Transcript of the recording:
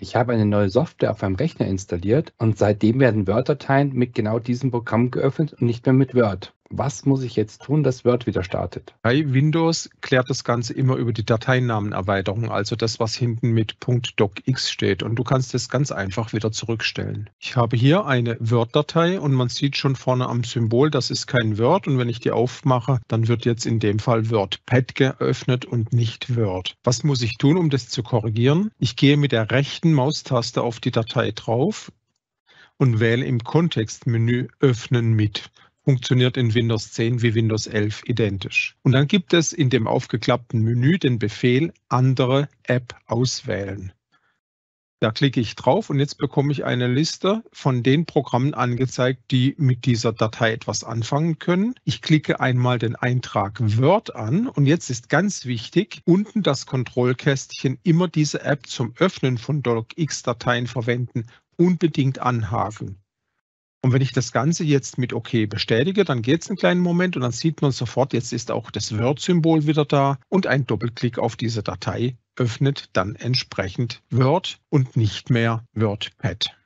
Ich habe eine neue Software auf meinem Rechner installiert und seitdem werden Word-Dateien mit genau diesem Programm geöffnet und nicht mehr mit Word was muss ich jetzt tun, dass Word wieder startet? Bei Windows klärt das Ganze immer über die Dateinamenerweiterung, also das, was hinten mit .docx steht. Und du kannst es ganz einfach wieder zurückstellen. Ich habe hier eine Word-Datei und man sieht schon vorne am Symbol, das ist kein Word. Und wenn ich die aufmache, dann wird jetzt in dem Fall WordPad geöffnet und nicht Word. Was muss ich tun, um das zu korrigieren? Ich gehe mit der rechten Maustaste auf die Datei drauf und wähle im Kontextmenü Öffnen mit funktioniert in Windows 10 wie Windows 11 identisch. Und dann gibt es in dem aufgeklappten Menü den Befehl andere App auswählen. Da klicke ich drauf und jetzt bekomme ich eine Liste von den Programmen angezeigt, die mit dieser Datei etwas anfangen können. Ich klicke einmal den Eintrag Word an und jetzt ist ganz wichtig, unten das Kontrollkästchen immer diese App zum Öffnen von DocX-Dateien verwenden, unbedingt anhaken. Und wenn ich das Ganze jetzt mit OK bestätige, dann geht es einen kleinen Moment und dann sieht man sofort, jetzt ist auch das Word-Symbol wieder da und ein Doppelklick auf diese Datei öffnet dann entsprechend Word und nicht mehr WordPad.